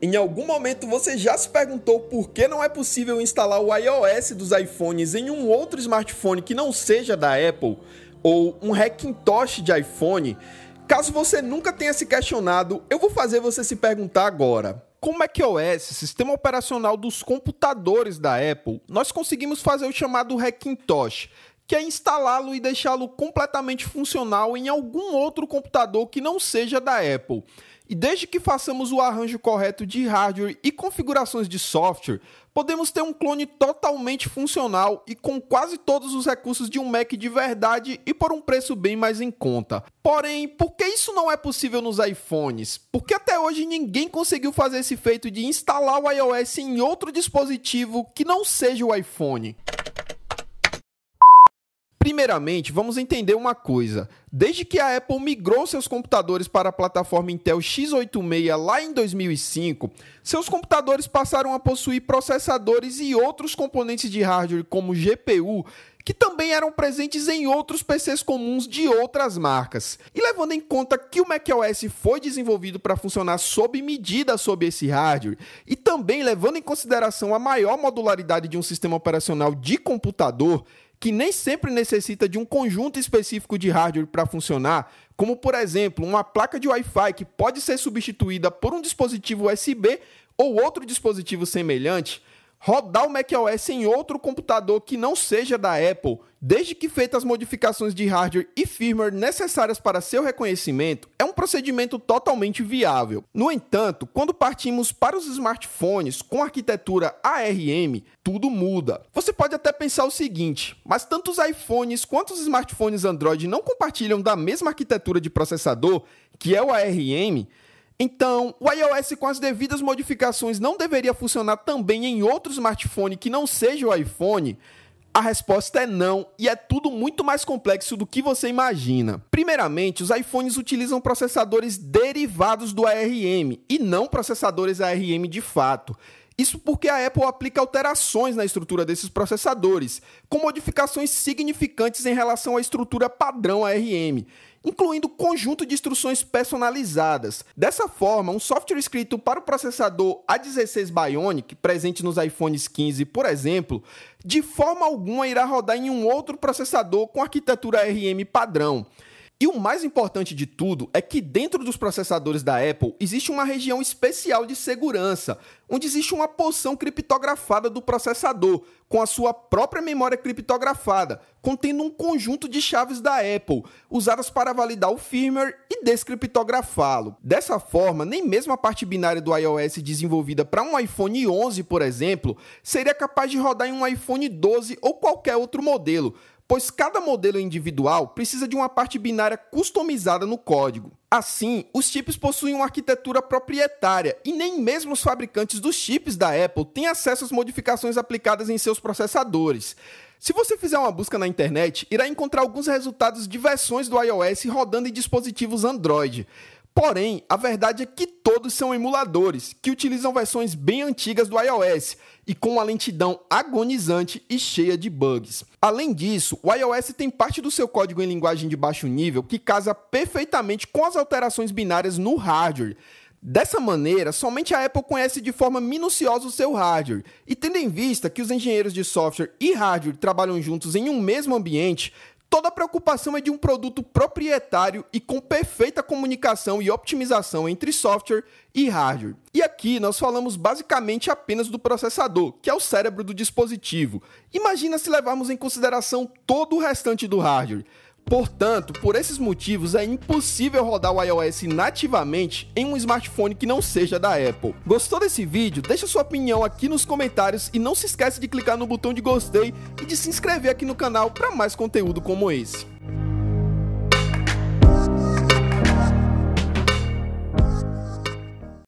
Em algum momento você já se perguntou por que não é possível instalar o iOS dos iPhones em um outro smartphone que não seja da Apple ou um Hackintosh de iPhone? Caso você nunca tenha se questionado, eu vou fazer você se perguntar agora. Como é que o OS, sistema operacional dos computadores da Apple, nós conseguimos fazer o chamado Hackintosh, que é instalá-lo e deixá-lo completamente funcional em algum outro computador que não seja da Apple. E desde que façamos o arranjo correto de hardware e configurações de software, podemos ter um clone totalmente funcional e com quase todos os recursos de um Mac de verdade e por um preço bem mais em conta. Porém, por que isso não é possível nos iPhones? Porque até hoje ninguém conseguiu fazer esse feito de instalar o iOS em outro dispositivo que não seja o iPhone. Primeiramente, vamos entender uma coisa. Desde que a Apple migrou seus computadores para a plataforma Intel x86 lá em 2005, seus computadores passaram a possuir processadores e outros componentes de hardware como GPU que também eram presentes em outros PCs comuns de outras marcas. E levando em conta que o macOS foi desenvolvido para funcionar sob medida sob esse hardware, e também levando em consideração a maior modularidade de um sistema operacional de computador, que nem sempre necessita de um conjunto específico de hardware para funcionar, como por exemplo uma placa de Wi-Fi que pode ser substituída por um dispositivo USB ou outro dispositivo semelhante, rodar o macOS em outro computador que não seja da Apple, desde que feitas as modificações de hardware e firmware necessárias para seu reconhecimento, é um procedimento totalmente viável. No entanto, quando partimos para os smartphones com arquitetura ARM, tudo muda até pensar o seguinte, mas tanto os iPhones quanto os smartphones Android não compartilham da mesma arquitetura de processador, que é o ARM, então o iOS com as devidas modificações não deveria funcionar também em outro smartphone que não seja o iPhone? A resposta é não, e é tudo muito mais complexo do que você imagina. Primeiramente, os iPhones utilizam processadores derivados do ARM e não processadores ARM de fato. Isso porque a Apple aplica alterações na estrutura desses processadores, com modificações significantes em relação à estrutura padrão ARM, incluindo conjunto de instruções personalizadas. Dessa forma, um software escrito para o processador A16 Bionic, presente nos iPhones 15, por exemplo, de forma alguma irá rodar em um outro processador com arquitetura ARM padrão. E o mais importante de tudo é que dentro dos processadores da Apple existe uma região especial de segurança, onde existe uma porção criptografada do processador, com a sua própria memória criptografada, contendo um conjunto de chaves da Apple, usadas para validar o firmware e descriptografá-lo. Dessa forma, nem mesmo a parte binária do iOS desenvolvida para um iPhone 11, por exemplo, seria capaz de rodar em um iPhone 12 ou qualquer outro modelo, pois cada modelo individual precisa de uma parte binária customizada no código. Assim, os chips possuem uma arquitetura proprietária e nem mesmo os fabricantes dos chips da Apple têm acesso às modificações aplicadas em seus processadores. Se você fizer uma busca na internet, irá encontrar alguns resultados de versões do iOS rodando em dispositivos Android. Porém, a verdade é que todos são emuladores que utilizam versões bem antigas do iOS e com uma lentidão agonizante e cheia de bugs. Além disso, o iOS tem parte do seu código em linguagem de baixo nível que casa perfeitamente com as alterações binárias no hardware. Dessa maneira, somente a Apple conhece de forma minuciosa o seu hardware, e tendo em vista que os engenheiros de software e hardware trabalham juntos em um mesmo ambiente, Toda a preocupação é de um produto proprietário e com perfeita comunicação e otimização entre software e hardware. E aqui nós falamos basicamente apenas do processador, que é o cérebro do dispositivo. Imagina se levarmos em consideração todo o restante do hardware. Portanto, por esses motivos é impossível rodar o iOS nativamente em um smartphone que não seja da Apple. Gostou desse vídeo? Deixa sua opinião aqui nos comentários e não se esquece de clicar no botão de gostei e de se inscrever aqui no canal para mais conteúdo como esse.